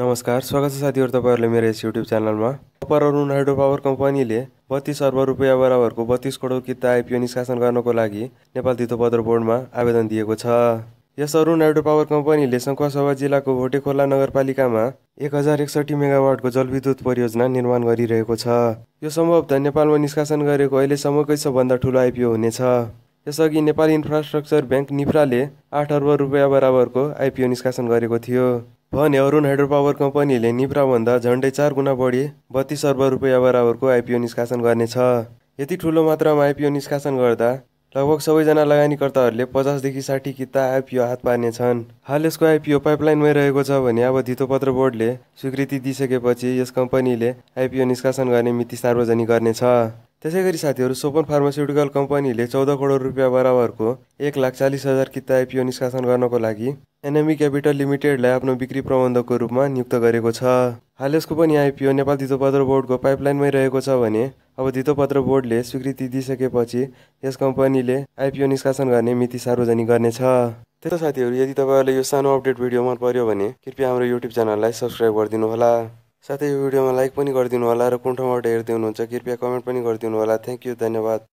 नमस्कार स्वागत छ साथीहरू तपाईँहरूले मेरो यस युट्युब च्यानलमा अपर अरुण हाइड्रो पावर कम्पनीले बत्तिस अर्ब रुपियाँ बराबरको बत्तिस करोड किता आइपिओ निष्कासन गर्नको लागि नेपाल धितोपत्र बोर्डमा आवेदन दिएको छ यस अरुण हाइड्रो पावर कम्पनीले सङ्खुवासभा जिल्लाको भोटे खोला नगरपालिकामा एक हजार एकसठी मेगावाटको जलविद्युत परियोजना निर्माण गरिरहेको छ यो सम्भवतः नेपालमा निष्कासन गरेको अहिलेसम्मकै सबभन्दा ठुलो आइपिओ हुनेछ यसअघि नेपाली इन्फ्रास्ट्रक्चर ब्याङ्क निफ्राले आठ अर्ब रुपियाँ बराबरको आइपिओ निष्कासन गरेको थियो भने अरुण हाइड्रो पावर कम्पनीले निफ्राभन्दा झन्डै चार गुणा बढी बत्तिस अर्ब रुपियाँ बराबरको आइपिओ निष्कासन गर्नेछ यति ठुलो मात्रामा आइपिओ निष्कासन गर्दा लगभग सबैजना लगानीकर्ताहरूले पचासदेखि साठी किता आइपिओ हात पार्नेछन् हाल यसको आइपिओ पाइपलाइनमै रहेको छ भने अब धितोपत्र बोर्डले स्वीकृति दिइसकेपछि यस कम्पनीले आइपिओ निष्कासन गर्ने मिति सार्वजनिक गर्नेछ त्यसै साथी साथीहरू सोपन फार्मास्युटिकल ने चौदह करोड रुपया बराबर को एक लाख चालीस हजार किता आईपीओ निष्कासन गर्नको लागि एनएमी कैपिटल लिमिटेड लो बिक्री प्रबन्धकको रूपमा नियुक्त गरेको छ हाल इसको आईपीओ आइपिओ नेपाल धितोपत्र बोर्डको पाइपलाइनमै रहेको छ भने अब धितोपत्र बोर्डले स्वीकृति इस कंपनी ने आइपिओ निष्कासन करने मिति सावजनिक करने त्यस्तो साथीहरू यदि तपाईँहरूलाई यो अपडेट भिडियो मन पऱ्यो भने कृपया हाम्रो युट्युब च्यानललाई सब्सक्राइब कर गरिदिनुहोला साथै यो भिडियोमा लाइक पनि गरिदिनु होला र कुन ठाउँबाट हेरिदिनुहुन्छ कृपया कमेन्ट पनि गरिदिनु होला थ्याङ्क यू धन्यवाद